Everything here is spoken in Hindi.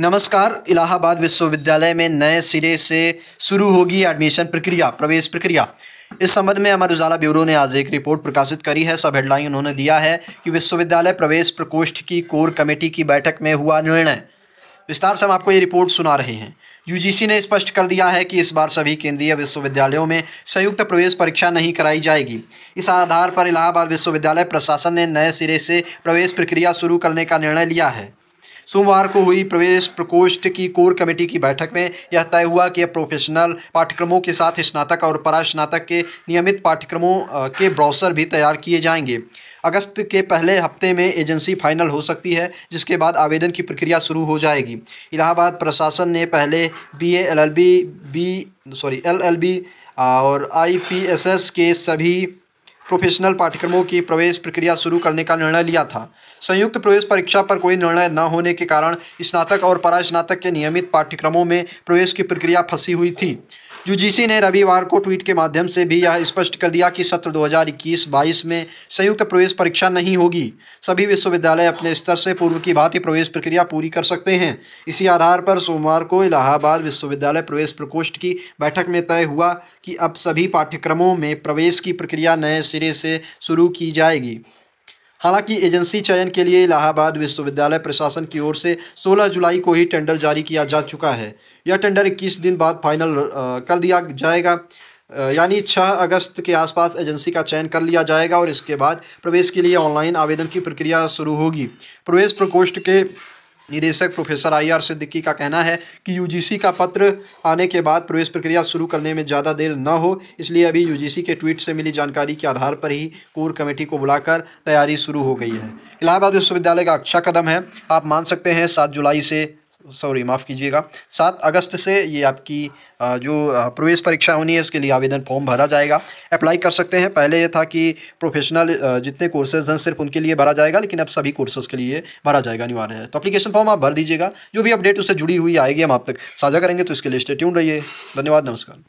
नमस्कार इलाहाबाद विश्वविद्यालय में नए सिरे से शुरू होगी एडमिशन प्रक्रिया प्रवेश प्रक्रिया इस संबंध में अमर उजाला ब्यूरो ने आज एक रिपोर्ट प्रकाशित करी है सब हेडलाइन उन्होंने दिया है कि विश्वविद्यालय प्रवेश प्रकोष्ठ की कोर कमेटी की बैठक में हुआ निर्णय विस्तार से हम आपको ये रिपोर्ट सुना रहे हैं यूजीसी ने स्पष्ट कर दिया है कि इस बार सभी केंद्रीय विश्वविद्यालयों में संयुक्त प्रवेश परीक्षा नहीं कराई जाएगी इस आधार पर इलाहाबाद विश्वविद्यालय प्रशासन ने नए सिरे से प्रवेश प्रक्रिया शुरू करने का निर्णय लिया है सोमवार को हुई प्रवेश प्रकोष्ठ की कोर कमेटी की बैठक में यह तय हुआ कि अब प्रोफेशनल पाठ्यक्रमों के साथ स्नातक और परास्नातक के नियमित पाठ्यक्रमों के ब्राउसर भी तैयार किए जाएंगे अगस्त के पहले हफ्ते में एजेंसी फाइनल हो सकती है जिसके बाद आवेदन की प्रक्रिया शुरू हो जाएगी इलाहाबाद प्रशासन ने पहले B L L B B sorry L L B और आई पी एस एस के सभी प्रोफेशनल पाठ्यक्रमों की प्रवेश प्रक्रिया शुरू करने का निर्णय लिया था संयुक्त प्रवेश परीक्षा पर कोई निर्णय न होने के कारण स्नातक और परास्नातक के नियमित पाठ्यक्रमों में प्रवेश की प्रक्रिया फंसी हुई थी यूजीसी ने रविवार को ट्वीट के माध्यम से भी यह स्पष्ट कर दिया कि सत्र 2021-22 में संयुक्त प्रवेश परीक्षा नहीं होगी सभी विश्वविद्यालय अपने स्तर से पूर्व की भांति प्रवेश प्रक्रिया पूरी कर सकते हैं इसी आधार पर सोमवार को इलाहाबाद विश्वविद्यालय प्रवेश प्रकोष्ठ की बैठक में तय हुआ कि अब सभी पाठ्यक्रमों में प्रवेश की प्रक्रिया नए सिरे से शुरू की जाएगी हालांकि एजेंसी चयन के लिए इलाहाबाद विश्वविद्यालय प्रशासन की ओर से 16 जुलाई को ही टेंडर जारी किया जा चुका है यह टेंडर 21 दिन बाद फाइनल कर दिया जाएगा यानी 6 अगस्त के आसपास एजेंसी का चयन कर लिया जाएगा और इसके बाद प्रवेश के लिए ऑनलाइन आवेदन की प्रक्रिया शुरू होगी प्रवेश प्रकोष्ठ के निदेशक प्रोफेसर आई आर सिद्दीकी का कहना है कि यूजीसी का पत्र आने के बाद प्रवेश प्रक्रिया शुरू करने में ज़्यादा देर न हो इसलिए अभी यूजीसी के ट्वीट से मिली जानकारी के आधार पर ही कोर कमेटी को बुलाकर तैयारी शुरू हो गई है इलाहाबाद विश्वविद्यालय का अच्छा कदम है आप मान सकते हैं सात जुलाई से सॉरी माफ़ कीजिएगा सात अगस्त से ये आपकी जो प्रवेश परीक्षा होनी है इसके लिए आवेदन फॉर्म भरा जाएगा अप्लाई कर सकते हैं पहले ये था कि प्रोफेशनल जितने कोर्सेज हैं सिर्फ उनके लिए भरा जाएगा लेकिन अब सभी कोर्सेज के लिए भरा जाएगा अनिवार्य है तो अप्लीकेशन फॉर्म आप भर दीजिएगा जो भी अपडेट उससे जुड़ी हुई आएगी हम आप तक साझा करेंगे तो इसके लिए स्टेट्यून रहिए धन्यवाद नमस्कार